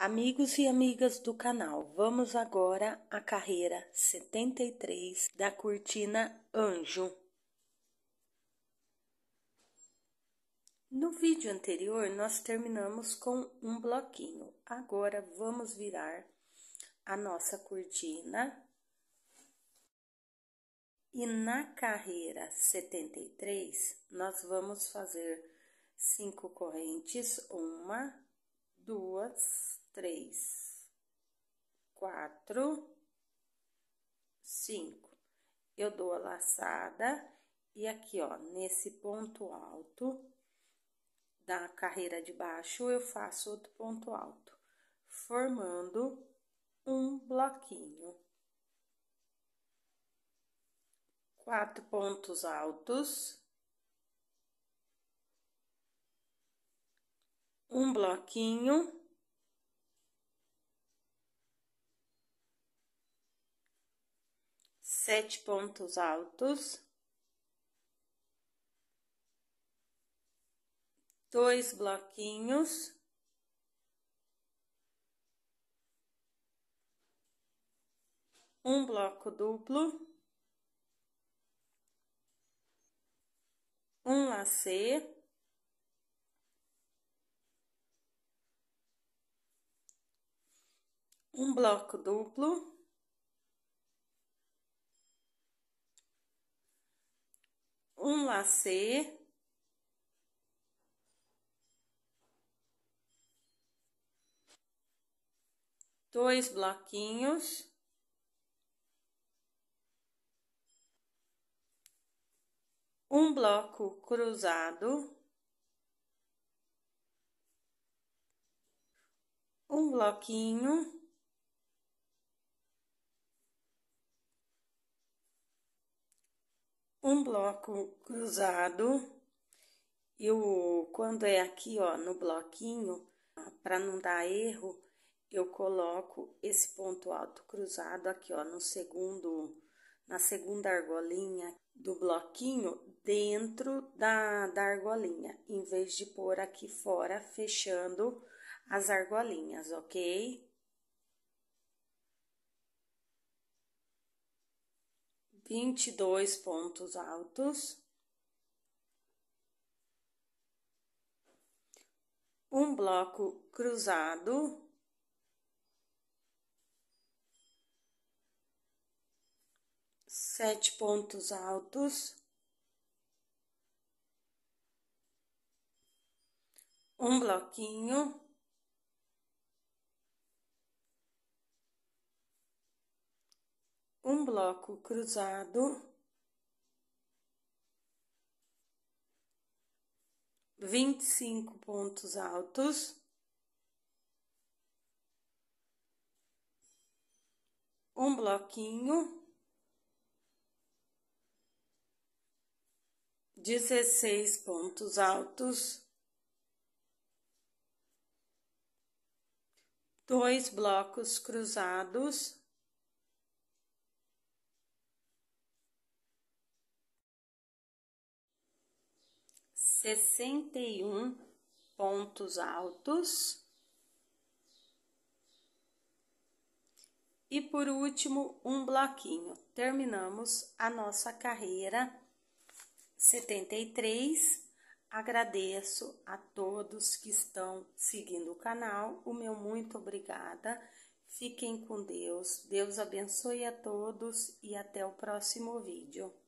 Amigos e amigas do canal, vamos agora à carreira 73 da cortina Anjo. No vídeo anterior, nós terminamos com um bloquinho. Agora, vamos virar a nossa cortina. E na carreira 73, nós vamos fazer cinco correntes. Uma, duas, três, quatro, cinco. Eu dou a laçada e aqui, ó, nesse ponto alto da carreira de baixo, eu faço outro ponto alto, formando um bloquinho. Quatro pontos altos. Um bloquinho. sete pontos altos, dois bloquinhos, um bloco duplo, um lacê, um bloco duplo. um lacet, dois bloquinhos, um bloco cruzado, um bloquinho. um bloco cruzado. Eu, quando é aqui, ó, no bloquinho, para não dar erro, eu coloco esse ponto alto cruzado aqui, ó, no segundo, na segunda argolinha do bloquinho, dentro da, da argolinha, em vez de pôr aqui fora, fechando as argolinhas, ok? vinte e dois pontos altos, um bloco cruzado, sete pontos altos, um bloquinho. um bloco cruzado, vinte e cinco pontos altos, um bloquinho. dezesseis pontos altos, dois blocos cruzados, 61 pontos altos. E por último, um bloquinho. Terminamos a nossa carreira 73. Agradeço a todos que estão seguindo o canal. O meu muito obrigada. Fiquem com Deus. Deus abençoe a todos e até o próximo vídeo.